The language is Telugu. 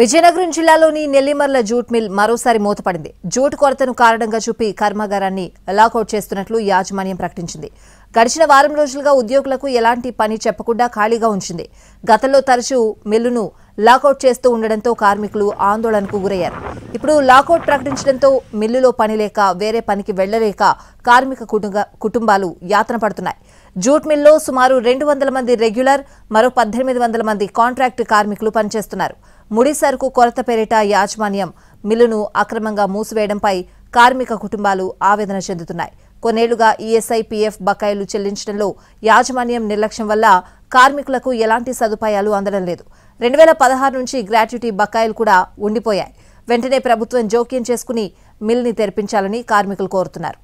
విజయనగరం జిల్లాలోని నెల్లిమర్ల జూట్ మిల్ మరోసారి మూతపడింది జూట్ కొరతను కారణంగా చూపి కర్మాగారాన్ని లాకౌట్ చేస్తున్నట్లు యాజమాన్యం ప్రకటించింది గడిచిన వారం రోజులుగా ఉద్యోగులకు ఎలాంటి పని చెప్పకుండా ఖాళీగా ఉంచింది గతంలో తరచూ మిల్లును లాకౌట్ చేస్తూ ఉండడంతో కార్మికులు ఆందోళనకు గురయ్యారు ఇప్పుడు లాకౌట్ ప్రకటించడంతో మిల్లులో పని లేక వేరే పనికి వెళ్లలేక కార్మిక కుటుంబాలు యాతన పడుతున్నాయి జూట్ మిల్లో సుమారు రెండు వందల మంది రెగ్యులర్ మరో పద్దెనిమిది వందల మంది కాంట్రాక్ట్ కార్మికులు పనిచేస్తున్నారు ముడి సరుకు కొరత పేరిట యాజమాన్యం మిల్లును అక్రమంగా మూసివేయడంపై కార్మిక కుటుంబాలు ఆవేదన చెందుతున్నాయి కొన్నేళ్లుగా ఈఎస్ఐ పీఎఫ్ బకాయిలు చెల్లించడంలో యాజమాన్యం నిర్లక్ష్యం వల్ల కార్మికులకు ఎలాంటి సదుపాయాలు అందడం లేదు రెండు వేల పదహారు నుంచి గ్రాట్యుటీ బకాయిలు కూడా ఉండిపోయాయి వెంటనే ప్రభుత్వం జోక్యం చేసుకుని మిల్ని తెరిపించాలని కార్మికులు కోరుతున్నారు